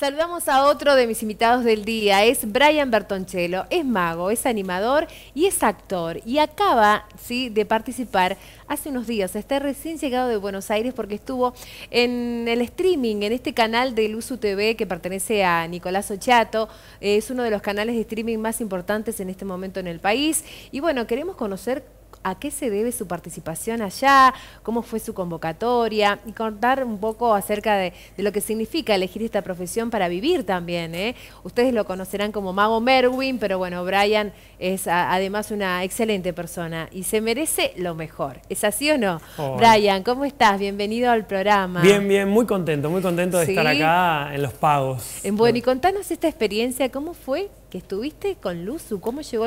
Saludamos a otro de mis invitados del día, es Brian Bertoncello, es mago, es animador y es actor y acaba ¿sí? de participar hace unos días, está recién llegado de Buenos Aires porque estuvo en el streaming, en este canal de Luzu TV que pertenece a Nicolás Ochato, es uno de los canales de streaming más importantes en este momento en el país y bueno, queremos conocer a qué se debe su participación allá, cómo fue su convocatoria y contar un poco acerca de, lo que significa elegir esta profesión para vivir también. ¿eh? Ustedes lo conocerán como Mago Merwin, pero bueno, Brian es además una excelente persona y se merece lo mejor. ¿Es así o no? Brian, ¿cómo estás? Bienvenido al programa. Bien, bien, muy contento, muy contento de estar acá en Los Pagos. Bueno, y contanos esta experiencia, ¿cómo fue que estuviste con Luzu? ¿Cómo llegó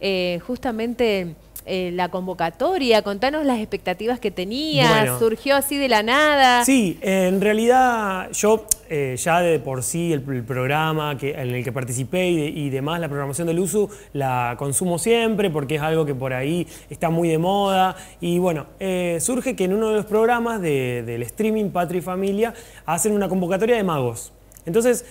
eh, justamente eh, la convocatoria? Contanos las expectativas que tenías, surgió así de la nada. Sí, en realidad yo eh, ya de por sí el, programa que, en el que participé y, demás, la programación del USU, la consumo siempre porque es algo que por ahí está muy de moda. Y bueno, eh, surge que en uno de los programas del streaming Patria y Familia hacen una convocatoria de magos. Entonces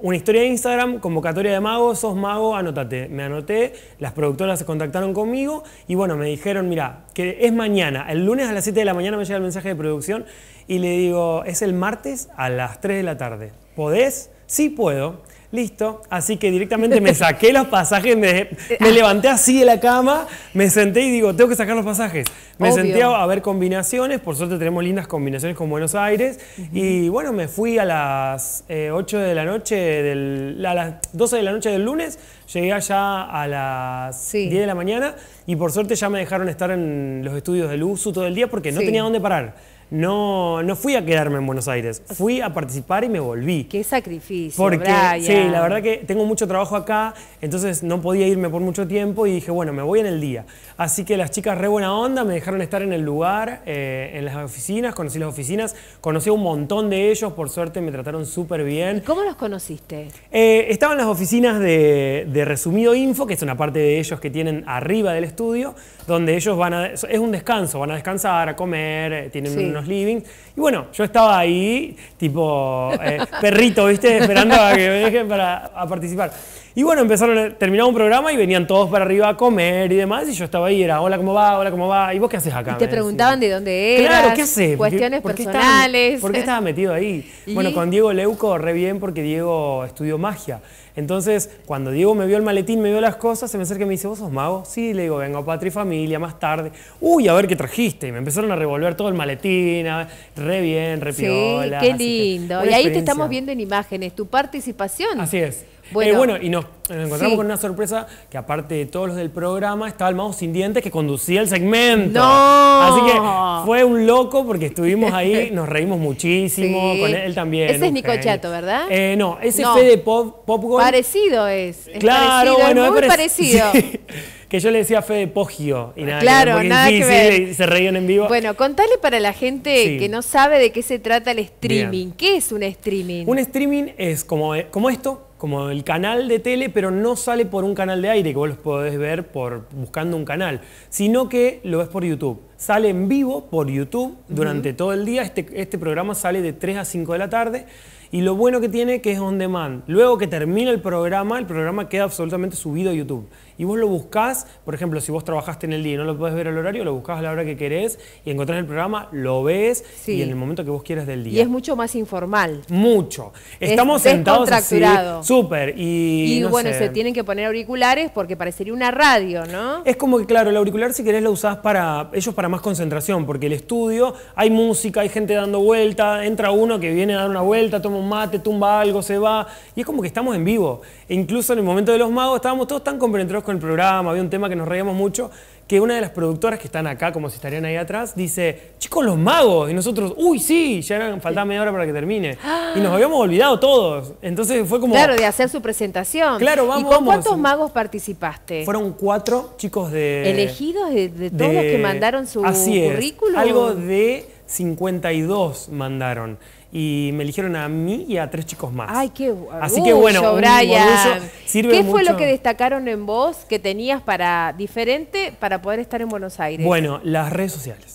una historia de Instagram, convocatoria de Mago, sos mago, anótate. Me anoté, las productoras se contactaron conmigo y bueno, me dijeron, mira, que es mañana, el lunes a las 7 de la mañana me llega el mensaje de producción y le digo, es el martes a las 3 de la tarde. ¿Podés? Sí puedo. Listo, así que directamente me saqué los pasajes, me, levanté así de la cama, me senté y digo, tengo que sacar los pasajes. Me senté a, ver combinaciones, por suerte tenemos lindas combinaciones con Buenos Aires. Y bueno, me fui a las 8 eh, de la noche, del, a las 12 de la noche del lunes, llegué allá a las 10 de la mañana y por suerte ya me dejaron estar en los estudios del USU todo el día porque no tenía dónde parar no, fui a quedarme en Buenos Aires, fui a participar y me volví. Qué sacrificio. Porque, sí, la verdad que tengo mucho trabajo acá, entonces no podía irme por mucho tiempo y dije, bueno, me voy en el día. Así que las chicas re buena onda me dejaron estar en el lugar, eh, en las oficinas, conocí las oficinas, conocí a un montón de ellos, por suerte me trataron súper bien. cómo los conociste? Eh, estaban las oficinas de, Resumido Info, que es una parte de ellos que tienen arriba del estudio, donde ellos van a. Es un descanso, van a descansar, a comer, eh, tienen un living Y bueno, yo estaba ahí, tipo eh, perrito, ¿viste? Esperando a que me dejen para participar. Y bueno, empezaron, terminaba un programa y venían todos para arriba a comer y demás. Y yo estaba ahí, era, hola, ¿cómo va? Hola, ¿cómo va? ¿Y vos qué haces acá? te preguntaban de dónde eras. Claro, ¿qué haces? Cuestiones personales. ¿Por qué estaba metido ahí? Bueno, con Diego Leuco, re bien, porque Diego estudió magia. Entonces, cuando Diego me vio el maletín, me vio las cosas, se me acerca y me dice, ¿vos sos mago? Sí, le digo, vengo a Patria y Familia más tarde. Uy, a ver qué trajiste. Y me empezaron a revolver todo el maletín, re bien, re Sí, qué lindo. Y ahí te estamos viendo en imágenes, tu participación. Así es. Eh, bueno, bueno y nos, encontramos con una sorpresa que aparte de todos los del programa, estaba el mago sin dientes que conducía el segmento. ¡No! Así que fue un loco porque estuvimos ahí, nos reímos muchísimo, con él, también. Ese es Nico Chato, ¿verdad? Eh, no, ese no. Fede Pop, Parecido es. claro, bueno, es muy parecido. que yo le decía Fede Poggio y nada, claro, nada que ver. Y se reían en vivo. Bueno, contale para la gente que no sabe de qué se trata el streaming. ¿Qué es un streaming? Un streaming es como, como esto, como el canal de tele, pero no sale por un canal de aire que vos los podés ver por buscando un canal, sino que lo ves por YouTube. Sale en vivo por YouTube durante todo el día. Este, este programa sale de 3 a 5 de la tarde. Y lo bueno que tiene que es on demand. Luego que termina el programa, el programa queda absolutamente subido a YouTube. Y vos lo buscás, por ejemplo, si vos trabajaste en el día y no lo podés ver al horario, lo buscás a la hora que querés y encontrás el programa, lo ves y en el momento que vos quieras del día. Y es mucho más informal. Mucho. Estamos sentados así. Súper. Y, bueno, se tienen que poner auriculares porque parecería una radio, ¿no? Es como que, claro, el auricular si querés lo usás para ellos para más concentración, porque el estudio, hay música, hay gente dando vuelta, entra uno que viene a dar una vuelta, toma un mate, tumba algo, se va. Y es como que estamos en vivo. E incluso en el momento de los magos estábamos todos tan compenetrados con el programa, había un tema que nos reíamos mucho, que una de las productoras que están acá, como si estarían ahí atrás, dice, chicos, los magos. Y nosotros, uy, sí, ya faltaba media hora para que termine. Ah. Y nos habíamos olvidado todos. Entonces fue como... Claro, de hacer su presentación. Claro, vamos. ¿Y cuántos magos participaste? Fueron cuatro chicos de... Elegidos de, todos que mandaron su así currículum. Algo de 52 mandaron y me eligieron a mí y a tres chicos más. Ay, qué orgullo, Así que bueno, ¿Qué fue lo que destacaron en vos que tenías para diferente para poder estar en Buenos Aires? Bueno, las redes sociales.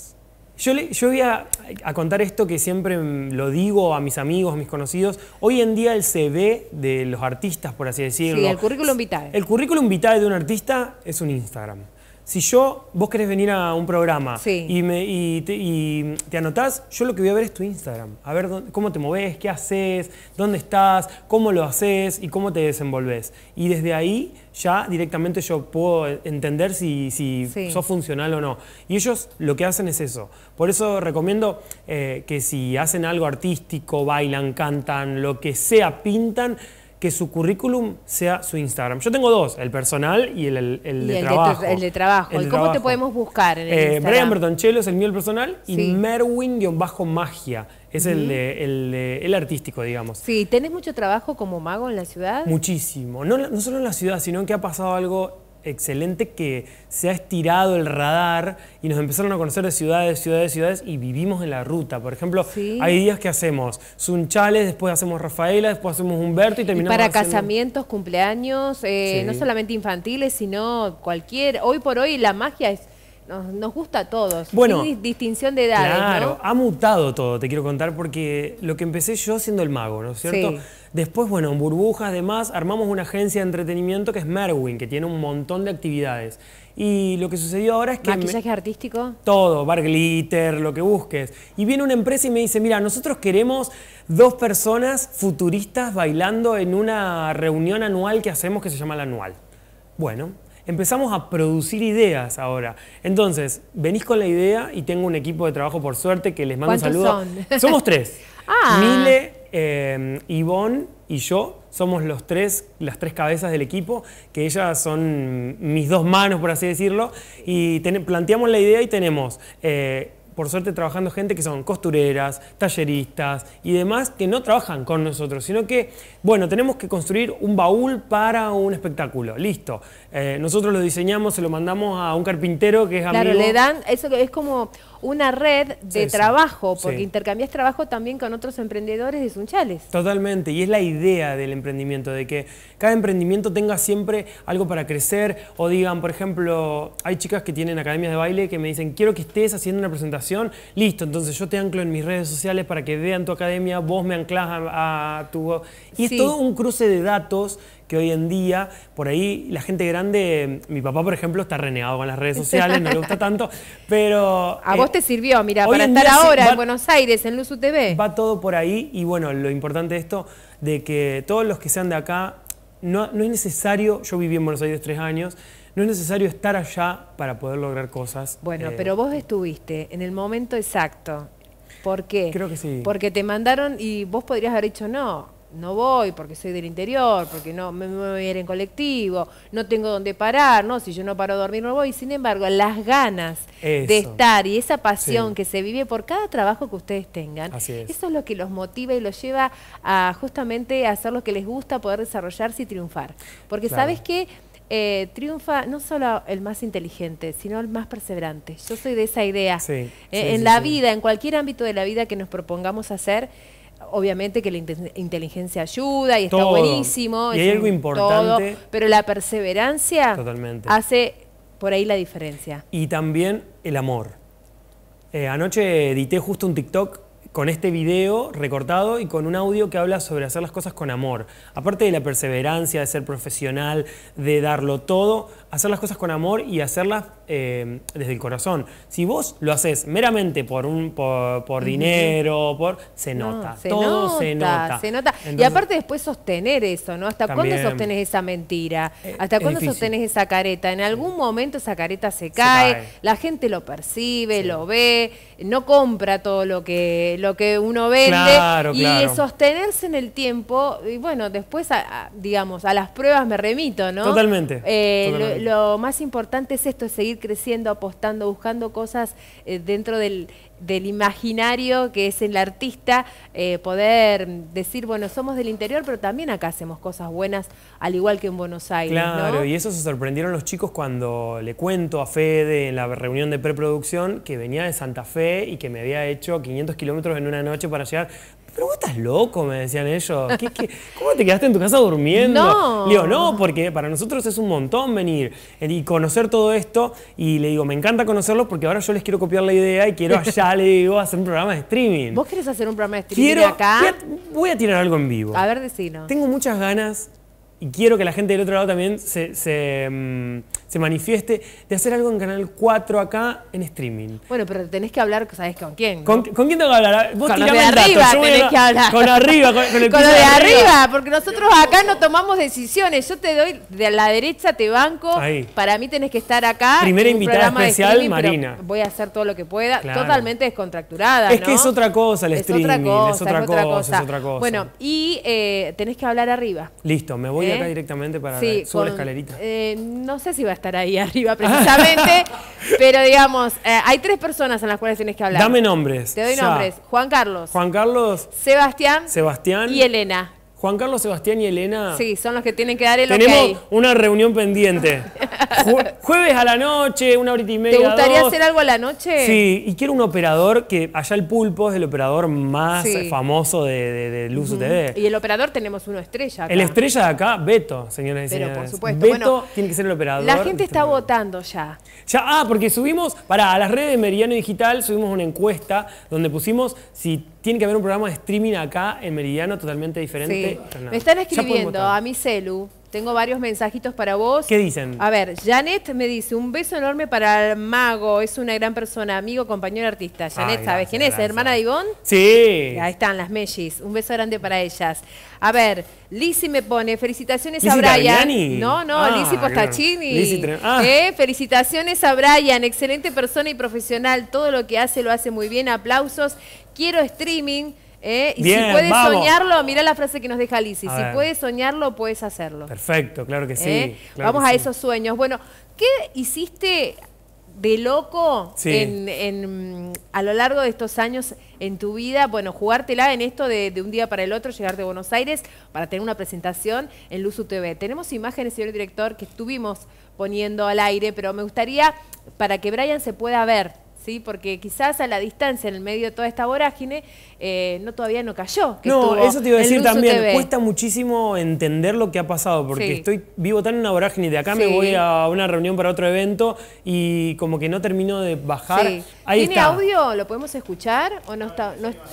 Yo, yo voy a, contar esto que siempre lo digo a mis amigos, a mis conocidos. Hoy en día el CV de los artistas, por así decirlo. Sí, el currículum vitae. El currículum vitae de un artista es un Instagram si yo, vos querés venir a un programa y, y, te, y, anotás, yo lo que voy a ver es tu Instagram. A ver cómo te moves, qué haces, dónde estás, cómo lo haces y cómo te desenvolves. Y desde ahí ya directamente yo puedo entender si, si sos funcional o no. Y ellos lo que hacen es eso. Por eso recomiendo eh, que si hacen algo artístico, bailan, cantan, lo que sea, pintan, que su currículum sea su Instagram. Yo tengo dos, el personal y el, el, de, trabajo. el de trabajo. cómo te podemos buscar en el eh, Instagram? Brian Bertoncello es el mío, el personal, y Merwin-magia. Es el, el, artístico, digamos. Sí, ¿tenés mucho trabajo como mago en la ciudad? Muchísimo. No, no solo en la ciudad, sino que ha pasado algo excelente que se ha estirado el radar y nos empezaron a conocer de ciudades, ciudades, ciudades y vivimos en la ruta. Por ejemplo, hay días que hacemos Sunchales, después hacemos Rafaela, después hacemos Humberto y terminamos. para casamientos, cumpleaños, eh, no solamente infantiles, sino cualquier. Hoy por hoy la magia es nos, gusta a todos. Bueno, Sin distinción de edad Claro, ha mutado todo, te quiero contar, porque lo que empecé yo siendo el mago, ¿no es cierto? Después, bueno, en burbujas, además armamos una agencia de entretenimiento que es Merwin, que tiene un montón de actividades. Y lo que sucedió ahora es que... ¿Maquillaje artístico? Todo, bar glitter, lo que busques. Y viene una empresa y me dice, mira, nosotros queremos dos personas futuristas bailando en una reunión anual que hacemos que se llama la anual. Bueno, empezamos a producir ideas ahora. Entonces, venís con la idea y tengo un equipo de trabajo, por suerte, que les mando un saludo. Son? Somos tres. ah. Mile, eh, Ivonne y yo somos los tres, las tres cabezas del equipo, que ellas son mis dos manos, por así decirlo, y planteamos la idea y tenemos... Eh, por suerte trabajando gente que son costureras, talleristas y demás que no trabajan con nosotros, sino que, bueno, tenemos que construir un baúl para un espectáculo, listo. Eh, nosotros lo diseñamos, se lo mandamos a un carpintero que es amigo. Claro, le dan, eso es como una red de trabajo, porque intercambiás intercambias trabajo también con otros emprendedores de Sunchales. Totalmente, y es la idea del emprendimiento, de que cada emprendimiento tenga siempre algo para crecer, o digan, por ejemplo, hay chicas que tienen academias de baile que me dicen, quiero que estés haciendo una presentación, listo, entonces yo te anclo en mis redes sociales para que vean tu academia, vos me anclas a, tu... Y es todo un cruce de datos que hoy en día, por ahí la gente grande, mi papá por ejemplo está renegado con las redes sociales, no le gusta tanto, pero... A vos te eh, sirvió, mira, para estar ahora en Buenos Aires, en Luzu TV. Va todo por ahí y bueno, lo importante de esto, de que todos los que sean de acá, no, no es necesario, yo viví en Buenos Aires tres años, no es necesario estar allá para poder lograr cosas. Bueno, eh, pero vos eh. estuviste en el momento exacto. ¿Por qué? Creo que sí. Porque te mandaron y vos podrías haber dicho, no, no voy porque soy del interior, porque no me, voy a ir en colectivo, no tengo dónde parar, ¿no? Si yo no paro a dormir, no voy. Sin embargo, las ganas de estar y esa pasión que se vive por cada trabajo que ustedes tengan, eso es lo que los motiva y los lleva a justamente hacer lo que les gusta, poder desarrollarse y triunfar. Porque sabes que eh, triunfa no solo el más inteligente, sino el más perseverante. Yo soy de esa idea. en la vida, en cualquier ámbito de la vida que nos propongamos hacer, obviamente que la inteligencia ayuda y está buenísimo. Y hay algo importante. pero la perseverancia hace por ahí la diferencia. Y también el amor. Eh, anoche edité justo un TikTok con este video recortado y con un audio que habla sobre hacer las cosas con amor. Aparte de la perseverancia, de ser profesional, de darlo todo, hacer las cosas con amor y hacerlas eh, desde el corazón. Si vos lo haces meramente por un por, dinero, por se nota, se todo nota, se nota. y aparte después sostener eso, ¿no? ¿Hasta cuándo sostenés esa mentira? Eh, ¿Hasta cuándo sostenes sostenés esa careta? En algún momento esa careta se cae, la gente lo percibe, lo ve, no compra todo lo que lo que uno vende claro, y sostenerse en el tiempo y bueno, después digamos, a las pruebas me remito, ¿no? Totalmente. Eh, lo más importante es esto, es seguir creciendo, apostando, buscando cosas eh, dentro del, imaginario que es el artista, eh, poder decir, bueno, somos del interior, pero también acá hacemos cosas buenas, al igual que en Buenos Aires. Claro, y eso se sorprendieron los chicos cuando le cuento a Fede en la reunión de preproducción que venía de Santa Fe y que me había hecho 500 kilómetros en una noche para llegar pero vos estás loco, me decían ellos. cómo te quedaste en tu casa durmiendo? No. Le digo, no, porque para nosotros es un montón venir eh, y conocer todo esto. Y le digo, me encanta conocerlos porque ahora yo les quiero copiar la idea y quiero allá, le digo, hacer un programa de streaming. ¿Vos querés hacer un programa de streaming quiero, acá? Voy a tirar algo en vivo. A ver, no. Tengo muchas ganas y quiero que la gente del otro lado también se, mm, se manifieste, de hacer algo en Canal 4 acá en streaming. Bueno, pero tenés que hablar, ¿sabés con quién? ¿Con, quién tengo que hablar? Ah, vos con de arriba tenés que hablar. Con arriba, con, el Con de, arriba. porque nosotros acá no tomamos decisiones. Yo te doy de la derecha, te banco. Para mí tenés que estar acá. Primera invitada especial, Marina. Voy a hacer todo lo que pueda. Totalmente descontracturada, Es que es otra cosa el streaming. es, otra cosa, es otra cosa. Bueno, y eh, tenés que hablar arriba. Listo, me voy acá ¿Eh? directamente para... Sí, la escalerita. Eh, no sé si va a estar estar ahí arriba precisamente, pero digamos, eh, hay tres personas en las cuales tienes que hablar. Dame nombres. Te doy nombres. Juan Carlos. Juan Carlos. Sebastián. Sebastián. Y Elena. Juan Carlos, Sebastián y Elena. Sí, son los que tienen que dar el Tenemos una reunión pendiente. jueves a la noche, una horita y media. ¿Te gustaría hacer algo a la noche? Sí, y quiero un operador que allá el pulpo es el operador más famoso de, Luz UTV. Y el operador tenemos uno estrella. Acá. El estrella de acá, Beto, señoras y señores. Pero por supuesto. Beto tiene que ser el operador. La gente este está votando ya. Ya, ah, porque subimos, para a las redes de Meridiano Digital subimos una encuesta donde pusimos si tiene que haber un programa de streaming acá en Meridiano totalmente diferente. Me están escribiendo a mi celu. Tengo varios mensajitos para vos. ¿Qué dicen? A ver, Janet me dice, un beso enorme para el mago, es una gran persona, amigo, compañero, artista. Janet, ¿sabes quién es? ¿Hermana de Ivonne? Sí. Ahí están las Mellis, un beso grande para ellas. A ver, Lizzy me pone, felicitaciones a Brian. No, no, ah, Lizzy Postachini. Ah. Eh, felicitaciones a Brian, excelente persona y profesional, todo lo que hace lo hace muy bien, aplausos quiero streaming. Eh, y si puedes soñarlo, mira la frase que nos deja Lizzy, si puedes soñarlo, puedes hacerlo. Perfecto, claro que sí. Eh, vamos a esos sueños. Bueno, ¿qué hiciste de loco a lo largo de estos años en tu vida, bueno, jugártela en esto de, un día para el otro, llegar de Buenos Aires para tener una presentación en Luzu TV. Tenemos imágenes, señor director, que estuvimos poniendo al aire, pero me gustaría para que Brian se pueda ver ¿sí? Porque quizás a la distancia, en el medio de toda esta vorágine, eh, no todavía no cayó. no, eso te iba a decir también. Cuesta muchísimo entender lo que ha pasado, porque estoy vivo tan en una vorágine. y De acá me voy a una reunión para otro evento y como que no termino de bajar. Sí. ¿Tiene audio? ¿Lo podemos escuchar? ¿O no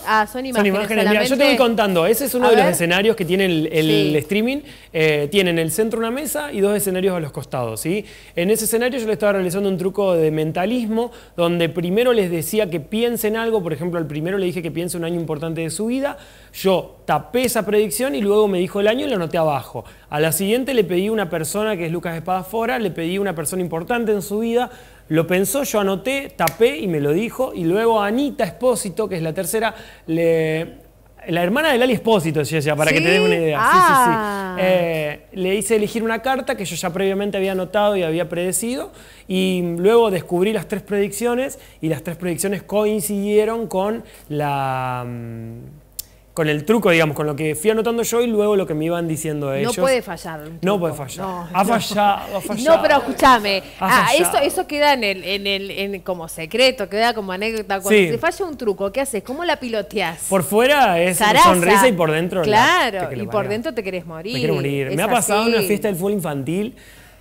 ah, son imágenes. yo te voy contando. Ese es uno de los escenarios que tiene el, streaming. Eh, tiene en el centro una mesa y dos escenarios a los costados. ¿sí? En ese escenario yo le estaba realizando un truco de mentalismo, donde primero les decía que piensen algo. Por ejemplo, al primero le dije que piense un año importante de su vida. Yo tapé esa predicción y luego me dijo el año y lo anoté abajo. A la siguiente le pedí a una persona que es Lucas Espadafora, le pedí a una persona importante en su vida, lo pensó, yo anoté, tapé y me lo dijo. Y luego Anita Espósito, que es la tercera, la hermana de Lali Espósito, decía para que te dé una idea. Ah. Eh, le hice elegir una carta que yo ya previamente había anotado y había predecido. Y luego descubrí las tres predicciones y las tres predicciones coincidieron con la. Mm, con el truco, digamos, con lo que fui anotando yo y luego lo que me iban diciendo ellos. No puede fallar. No puede fallar. ha fallado, no. pero escúchame, ah, eso, eso queda en en el como secreto, queda como anécdota. Cuando te falla un truco, ¿qué haces? ¿Cómo la piloteas? Por fuera es sonrisa y por dentro. Claro, y por dentro te querés morir. Me quiero morir. me ha pasado una fiesta del fútbol infantil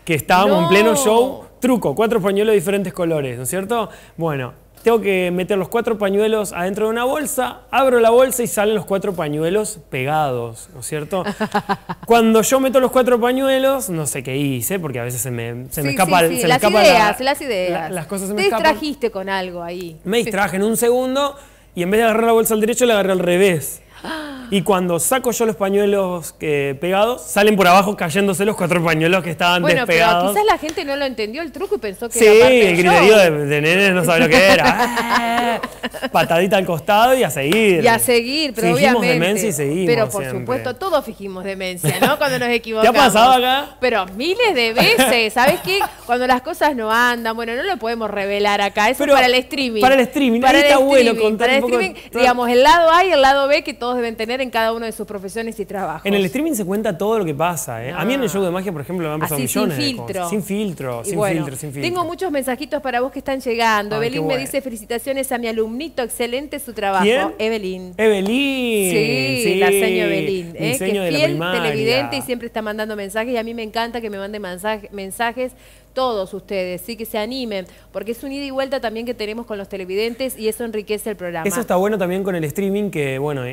que estábamos en pleno show. Truco, cuatro pañuelos de diferentes colores, ¿no es cierto? Bueno, tengo que meter los cuatro pañuelos adentro de una bolsa, abro la bolsa y salen los cuatro pañuelos pegados, ¿no es cierto? Cuando yo meto los cuatro pañuelos, no sé qué hice, porque a veces se me, se me escapa, sí, las, ideas, las ideas, las cosas se me Te distrajiste con algo ahí. Me distraje en un segundo y en vez de agarrar la bolsa al derecho, la agarré al revés. Y cuando saco yo los pañuelos eh, pegados, salen por abajo cayéndose los cuatro pañuelos que estaban despegados. Bueno, pero quizás la gente no lo entendió el truco y pensó que sí, era parte el griterío de, Nene nenes no sabe lo que era. Patadita al costado y a seguir. Y a seguir, pero obviamente. demencia y seguimos Pero por supuesto, todos fijimos demencia, ¿no? Cuando nos equivocamos. ¿Qué ha pasado acá? Pero miles de veces, ¿sabes qué? Cuando las cosas no andan, bueno, no lo podemos revelar acá, eso es para el streaming. Para el streaming, está bueno contar Para el streaming, digamos, el lado A y el lado B que todos deben tener en cada uno de sus profesiones y trabajos. En el streaming se cuenta todo lo que pasa. ¿eh? A mí en el ah. show de magia, por ejemplo, me han pasado millones sin filtro. Sin filtro, sin filtro, Tengo muchos mensajitos para vos que están llegando. Evelyn me dice felicitaciones a mi alumnito, excelente su trabajo. Evelyn. Evelyn. Sí, la seño Evelyn. ¿eh? Que es fiel televidente y siempre está mandando mensajes y a mí me encanta que me mande mensajes todos ustedes, sí, que se animen, porque es un ida y vuelta también que tenemos con los televidentes y eso enriquece el programa. Eso está bueno también con el streaming, que bueno,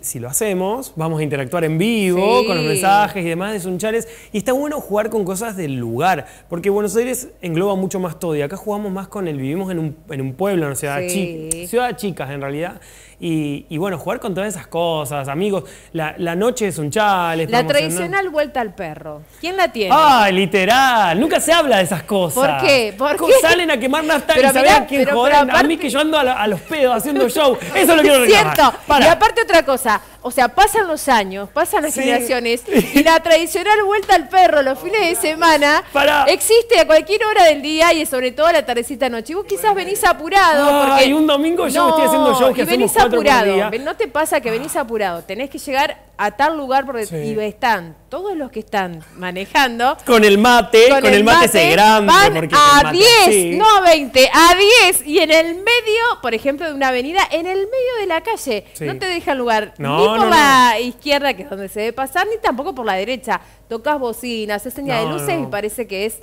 si lo hacemos, vamos a interactuar en vivo con los mensajes y demás de Sunchales, y está bueno jugar con cosas del lugar, porque Buenos Aires engloba mucho más todo, y acá jugamos más con el vivimos en un, en un pueblo, en una ciudad, chica ciudad chicas en realidad, y, bueno, jugar con todas esas cosas, amigos. La, noche es un chale. La tradicional vuelta al perro. ¿Quién la tiene? Ay, ah, literal. Nunca se habla de esas cosas. ¿Por qué? ¿Por Salen a quemar nafta y se a quién joder. A mí que yo ando a, los pedos haciendo show. Eso lo quiero recordar. Cierto. Para. Y aparte otra cosa o sea, pasan los años, pasan las generaciones, y la tradicional vuelta al perro los fines de semana existe a cualquier hora del día y sobre todo a la tardecita noche. Y vos quizás venís apurado. porque... hay un domingo yo estoy haciendo show que y venís apurado. No te pasa que venís apurado. Tenés que llegar a tal lugar porque y están todos los que están manejando. Con el mate, con, el, mate, se grande. a 10, no a 20, a 10. Y en el medio, por ejemplo, de una avenida, en el medio de la calle. No te dejan lugar ni por la izquierda, que es donde se debe pasar, ni tampoco por la derecha. Tocas bocinas, haces señal de luces y parece que es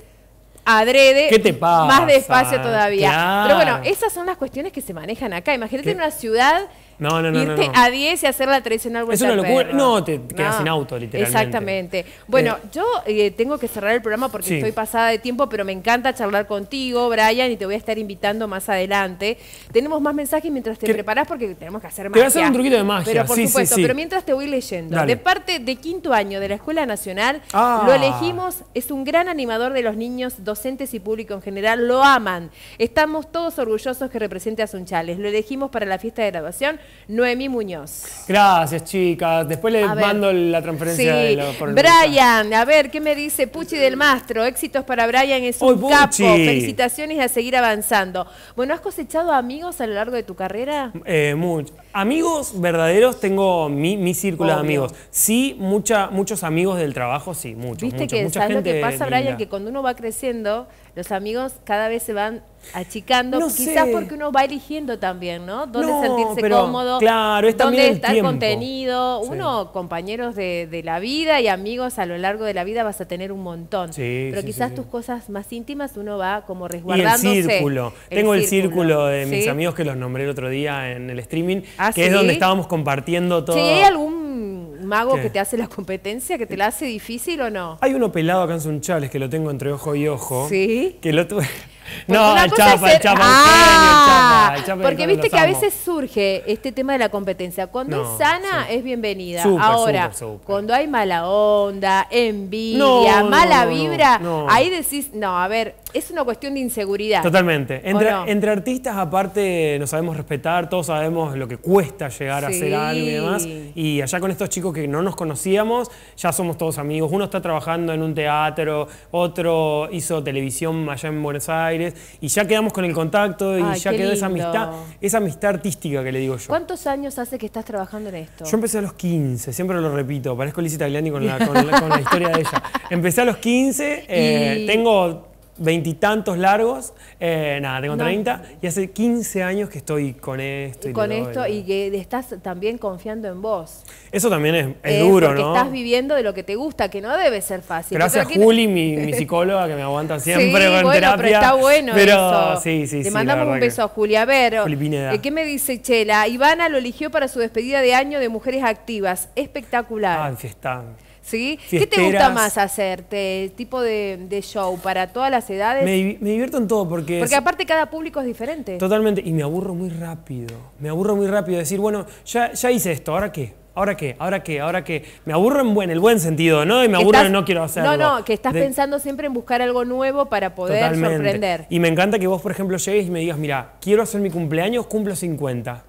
adrede más despacio todavía. Pero bueno, esas son las cuestiones que se manejan acá. Imagínate en una ciudad no, no, no. Irte no, a 10 y hacer la tradicional vuelta Es una locura. No, te quedas sin auto, literalmente. Exactamente. Bueno, eh, yo eh, tengo que cerrar el programa porque estoy pasada de tiempo, pero me encanta charlar contigo, Brian, y te voy a estar invitando más adelante. Tenemos más mensajes mientras te preparas porque tenemos que hacer más Te voy a hacer un truquito de magia. Pero por supuesto, pero mientras te voy leyendo. De parte de quinto año de la Escuela Nacional, ah. lo elegimos, es un gran animador de los niños, docentes y público en general, lo aman. Estamos todos orgullosos que represente a Sunchales. Lo elegimos para la fiesta de graduación Noemí Muñoz. Gracias, chicas. Después les mando la transferencia. Brian, a ver, ¿qué me dice Puchi del Mastro? Éxitos para Brian, es un capo. Felicitaciones a seguir avanzando. Bueno, ¿has cosechado amigos a lo largo de tu carrera? Eh, muchos Amigos verdaderos tengo mi, círculo de amigos. Sí, muchos amigos del trabajo, sí, muchos. Viste que lo que pasa, Brian, que cuando uno va creciendo, los amigos cada vez se van achicando, quizás porque uno va eligiendo también, ¿no? Dónde sentirse cómodo, claro, es dónde está el, contenido. Uno, compañeros de, la vida y amigos a lo largo de la vida vas a tener un montón. pero quizás tus cosas más íntimas uno va como resguardándose. Y el círculo. Tengo el círculo, de mis amigos que los nombré el otro día en el streaming, ah, que es donde estábamos compartiendo todo. hay algún mago que te hace la competencia, que te la hace difícil o no? Hay uno pelado acá en Chales que lo tengo entre ojo y ojo. Sí. Que lo tuve no, el chapa, chapa, ah, Porque viste que a veces surge este tema de la competencia. Cuando es sana, es bienvenida. Ahora, cuando hay mala onda, envidia, mala vibra, ahí decís, no, a ver, es una cuestión de inseguridad. Totalmente. Entre, artistas, aparte, nos sabemos respetar, todos sabemos lo que cuesta llegar a hacer algo y demás. Y allá con estos chicos que no nos conocíamos, ya somos todos amigos. Uno está trabajando en un teatro, otro hizo televisión allá en Buenos Aires, y ya quedamos con el contacto y ya quedó esa amistad, esa amistad artística que le digo yo. ¿Cuántos años hace que estás trabajando en esto? Yo empecé a los 15, siempre lo repito, parezco Lizzie Italiani con la, con, la, historia de ella. Empecé a los 15, eh, tengo veintitantos largos, eh, nada, tengo treinta 30, y hace 15 años que estoy con esto. Y, con esto, y que estás también confiando en vos. Eso también es, duro, porque ¿no? estás viviendo de lo que te gusta, que no debe ser fácil. Gracias a Juli, mi, psicóloga, que me aguanta siempre sí, bueno, Pero está bueno Sí, sí, Le mandamos un beso a Juli. A ver, eh, ¿qué me dice Chela? Ivana lo eligió para su despedida de año de Mujeres Activas. Espectacular. Ah, fiesta. ¿Sí? ¿Qué te gusta más hacerte? ¿Tipo de, show para todas las edades? Me, divierto en todo porque... Porque aparte cada público es diferente. Totalmente. Y me aburro muy rápido. Me aburro muy rápido. Decir, bueno, ya, ya hice esto, ¿ahora qué? ¿Ahora qué? ¿Ahora qué? ¿Ahora qué? Me aburro en buen, el buen sentido, ¿no? Y me aburro no quiero hacerlo. No, no, que estás pensando siempre en buscar algo nuevo para poder sorprender. Y me encanta que vos, por ejemplo, llegues y me digas, mira, quiero hacer mi cumpleaños, cumplo 50.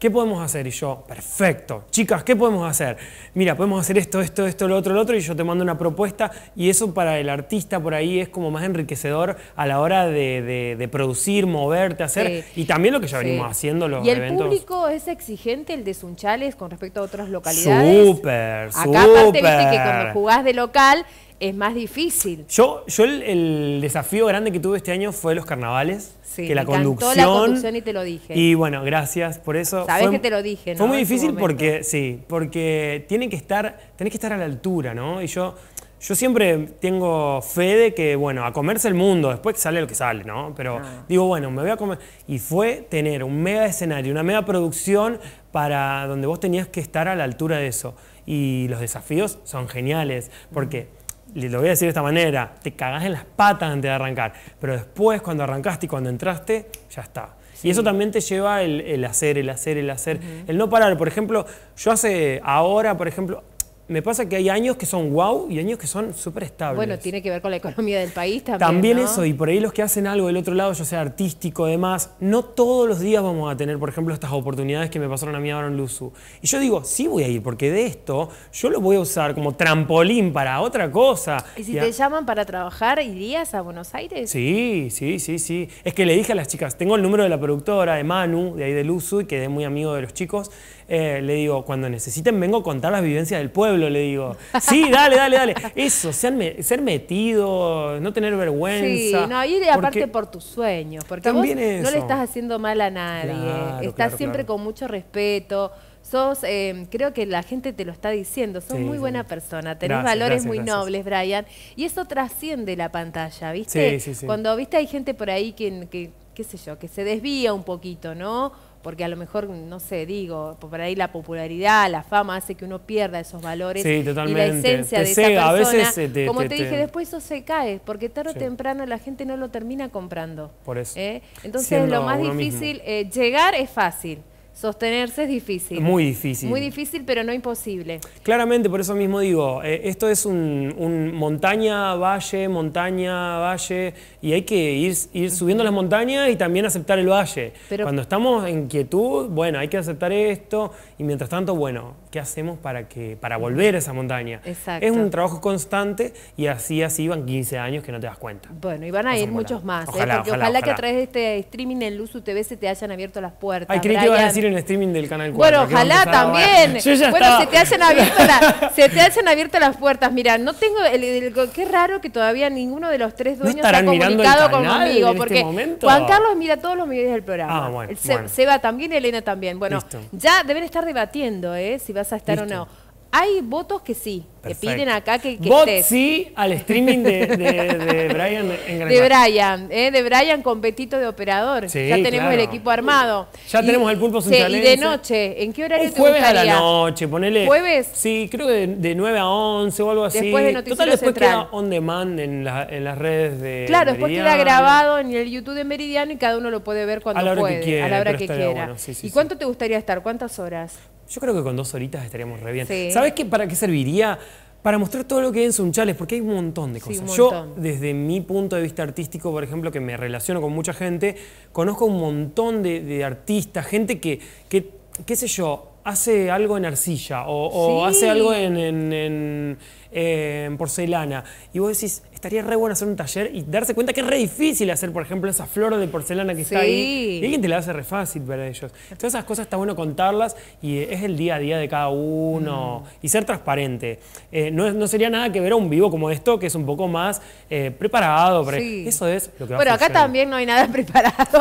¿Qué podemos hacer? Y yo, perfecto. Chicas, ¿qué podemos hacer? Mira, podemos hacer esto, esto, esto, lo otro, lo otro, y yo te mando una propuesta. Y eso para el artista por ahí es como más enriquecedor a la hora de, producir, moverte, hacer. Y también lo que ya venimos haciendo los ¿Y el público es exigente, el de Sunchales, con respecto a otras localidades? Súper, súper. Acá aparte, viste que cuando jugás de local es más difícil. Yo, yo el desafío grande que tuve este año fue los carnavales que la conducción, y te lo dije. Y bueno, gracias por eso. Sabés que te lo dije, ¿no? Fue muy difícil porque, sí, porque tienen que estar, tenés que estar a la altura, ¿no? Y yo, yo siempre tengo fe de que, bueno, a comerse el mundo, después sale lo que sale, ¿no? Pero ah. digo, bueno, me voy a comer. Y fue tener un mega escenario, una mega producción para donde vos tenías que estar a la altura de eso. Y los desafíos son geniales, porque mm lo voy a decir de esta manera, te cagás en las patas antes de arrancar, pero después cuando arrancaste y cuando entraste, ya está. Y eso también te lleva el, hacer, el hacer, el hacer, el no parar. Por ejemplo, yo hace ahora, por ejemplo, me pasa que hay años que son wow y años que son súper estables. Bueno, tiene que ver con la economía del país también. También eso, y por ahí los que hacen algo del otro lado, yo sea artístico, demás, no todos los días vamos a tener, por ejemplo, estas oportunidades que me pasaron a mí ahora en Luzu. Y yo digo, sí voy a ir, porque de esto yo lo voy a usar como trampolín para otra cosa. ¿Y si te llaman para trabajar, irías a Buenos Aires? Sí, sí, sí, sí. Es que le dije a las chicas, tengo el número de la productora, de Manu, de ahí de Luzu, y quedé muy amigo de los chicos. Eh, le digo, cuando necesiten vengo a contar las vivencias del pueblo, le digo. Sí, dale, dale, dale. Eso, ser, ser metido, no tener vergüenza. Sí, no, y aparte por tus sueños, porque no le estás haciendo mal a nadie, estás siempre con mucho respeto sos, eh, creo que la gente te lo está diciendo, sos muy buena persona, tenés valores muy nobles, Brian, y eso trasciende la pantalla, ¿viste? Sí, Cuando, ¿viste? Hay gente por ahí que, que, qué sé yo, que se desvía un poquito, ¿no? porque a lo mejor, no sé, digo, por ahí la popularidad, la fama hace que uno pierda esos valores y la esencia de esa persona. como te, dije, después eso se cae, porque tarde o temprano la gente no lo termina comprando. Por eso. ¿eh? Entonces lo más difícil, eh, llegar es fácil, sostenerse es difícil. Muy difícil. Muy difícil, pero no imposible. Claramente, por eso mismo digo, eh, esto es un, montaña, valle, montaña, valle, y hay que ir, ir subiendo las montañas y también aceptar el valle. Pero, Cuando estamos en quietud, bueno, hay que aceptar esto, y mientras tanto, bueno, qué hacemos para, que, para volver a esa montaña. Es un trabajo constante y así, así van 15 años que no te das cuenta. Bueno, y van a ir muchos más, ¿eh? ojalá, ojalá, que a través de este streaming en Luzu TV se te hayan abierto las puertas. Ay, creí que a decir en el streaming del Canal 4. Bueno, ojalá también. bueno, se te, hayan abierto las puertas. Mira, no tengo, qué raro que todavía ninguno de los tres dueños se ha comunicado conmigo, este porque Juan Carlos mira todos los medios del programa. Ah, se, Seba también y Elena también. Bueno, ya deben estar debatiendo, ¿eh? vas a estar o no. Hay votos que sí, te piden acá que, que Bot sí al streaming de, Brian en De Brian, ¿eh? de Brian con Petito de operador. ya tenemos el equipo armado. Ya tenemos el pulpo sí, Y de noche, ¿en qué horario el jueves a la noche, ponele. ¿Jueves? Sí, creo que de, 9 a 11 o algo así. Después de Total, después queda on demand en, las redes de Claro, después queda grabado en el YouTube de Meridiano y cada uno lo puede ver cuando quiera, a la hora que quiera. ¿Y cuánto te gustaría estar? ¿Cuántas horas? Yo creo que con dos horitas estaríamos re bien. ¿Sabes qué, para qué serviría? para mostrar todo lo que hay en Sunchales, porque hay un montón de cosas. Yo, desde mi punto de vista artístico, por ejemplo, que me relaciono con mucha gente, conozco un montón de, artistas, gente que, qué sé yo, hace algo en arcilla o, hace algo eh, en, porcelana. Y vos decís, estaría re bueno hacer un taller y darse cuenta que es re difícil hacer, por ejemplo, esa flor de porcelana que está ahí. Y alguien te la hace re fácil para ellos. Todas esas cosas está bueno contarlas y eh, es el día a día de cada uno mm. y ser transparente. Eh, no, sería nada que ver a un vivo como esto, que es un poco más eh, preparado. Eso es lo que va Bueno, acá también no hay nada preparado,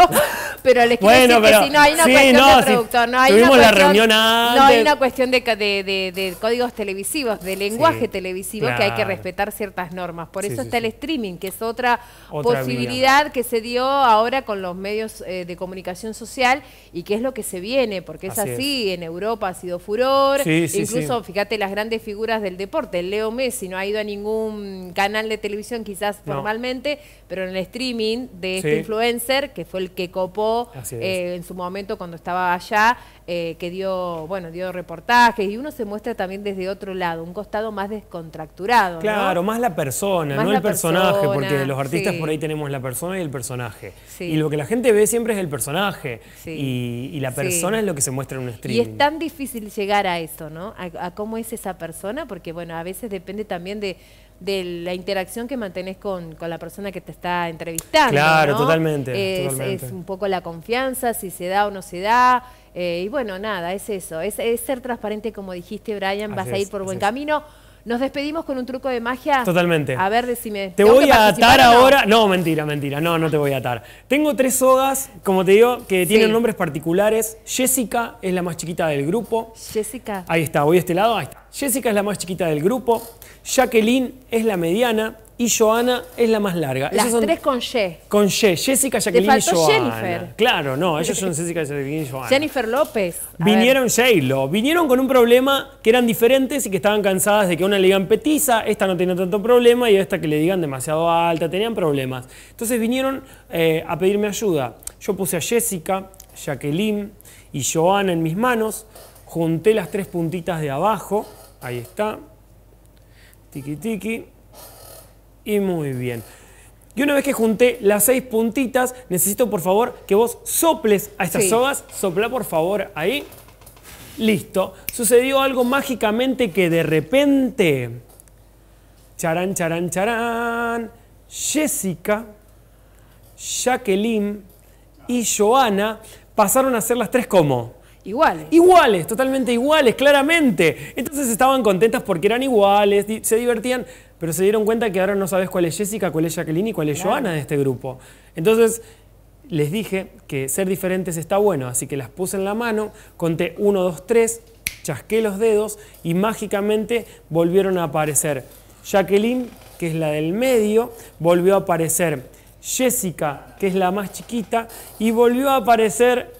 pero les quiero bueno, pero, que si no hay una cuestión de productor, no hay una cuestión, reunión No hay una cuestión de, códigos televisivos, de lenguaje televisivo que hay que respetar ciertas normas. Por eso el streaming, que es otra, posibilidad que se dio ahora con los medios eh, de comunicación social y que es lo que se viene, porque es así, en Europa ha sido furor, incluso fíjate las grandes figuras del deporte, Leo Messi no ha ido a ningún canal de televisión quizás formalmente, pero en el streaming de este influencer, que fue el que copó eh, en su momento cuando estaba allá, eh, que dio, bueno, dio reportajes y uno se muestra también desde otro lado, un costado más descontracturado. Claro, más la persona, no el personaje, porque los artistas por ahí tenemos la persona y el personaje. Y lo que la gente ve siempre es el personaje y, la persona es lo que se muestra en un stream Y es tan difícil llegar a eso, ¿no? A, cómo es esa persona, porque bueno, a veces depende también de la interacción que mantenés con, con, la persona que te está entrevistando. Claro, totalmente. Es un poco la confianza, si se da o no se da, eh, y bueno, nada, es eso, es, ser transparente como dijiste, Brian, vas a ir por buen camino. Nos despedimos con un truco de magia. Totalmente. A ver, me Te voy a atar ahora. No, mentira, mentira. No, no te voy a atar. Tengo tres sogas, como te digo, que tienen nombres particulares. Jessica es la más chiquita del grupo. Jessica. Ahí está, voy a este lado. Ahí está. Jessica es la más chiquita del grupo. Jacqueline es la mediana y Joana es la más larga. Las son tres con Y. Con Y, Jessica, Jacqueline y faltó y Jennifer. Claro, no, ellos son Jessica, Jacqueline y Joana. Jennifer López. Vinieron y lo Vinieron con un problema que eran diferentes y que estaban cansadas de que una le digan petiza, esta no tenía tanto problema y esta que le digan demasiado alta, tenían problemas. Entonces vinieron eh, a pedirme ayuda. Yo puse a Jessica, Jacqueline y Joana en mis manos, junté las tres puntitas de abajo, ahí está, tiki tiki, y muy bien. Y una vez que junté las seis puntitas, necesito por favor que vos soples a estas sogas. Sopla por favor ahí. Listo. Sucedió algo mágicamente que de repente... Charán, charán, charán. Jessica, Jacqueline y Joana pasaron a ser las tres como... Iguales. Iguales, totalmente iguales, claramente. Entonces estaban contentas porque eran iguales, se divertían pero se dieron cuenta que ahora no sabes cuál es Jessica, cuál es Jacqueline y cuál es Joana de este grupo. Entonces, les dije que ser diferentes está bueno, así que las puse en la mano, conté 1, dos, tres, chasqué los dedos y mágicamente volvieron a aparecer. Jacqueline, que es la del medio, volvió a aparecer. Jessica, que es la más chiquita, y volvió a aparecer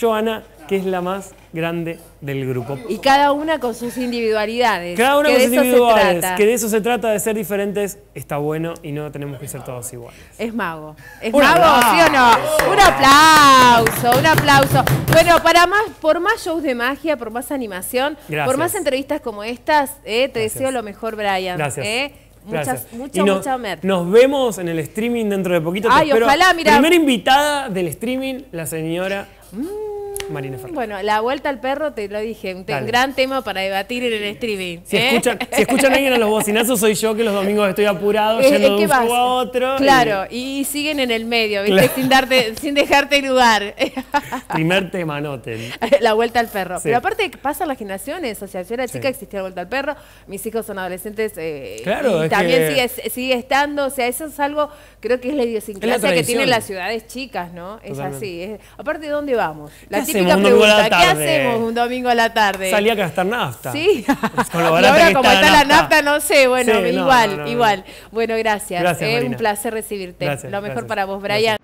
Joana, que es la más grande del grupo. Y cada una con sus individualidades. Cada una con sus individualidades. Que de eso se trata, de ser diferentes, está bueno y no tenemos que ser todos iguales. Es mago. ¿Es mago, sí o no? Un aplauso, un aplauso. Bueno, para más, por más shows de magia, por más animación, por más entrevistas como estas, eh, te deseo lo mejor, Brian. Gracias. Eh. Muchas, mucha, nos, Nos vemos en el streaming dentro de poquito. Ay, ojalá, Primera invitada del streaming, la señora. Mm. Marina Bueno, la vuelta al perro, te lo dije, un gran tema para debatir en el streaming. Si, ¿eh? escuchan, si a alguien a los bocinazos, soy yo que los domingos estoy apurado, yendo de un a otro. Claro, y... siguen en el medio, Sin, darte, sin dejarte lugar. Primer tema, no, noten. La vuelta al perro. Pero aparte pasan las generaciones, o sea, yo era chica, existía la vuelta al perro, mis hijos son adolescentes eh, claro, y también sigue, sigue, estando, o sea, eso es algo, creo que es la idiosincrasia que tienen las ciudades chicas, ¿no? Es así. Es... aparte, ¿dónde vamos? La un domingo a la tarde? ¿Qué hacemos un domingo a la tarde? Salí a gastar nafta. Sí. ahora como está, la nafta, no sé, bueno, igual, igual. Bueno, gracias. es eh, un placer recibirte. lo mejor para vos, Brian.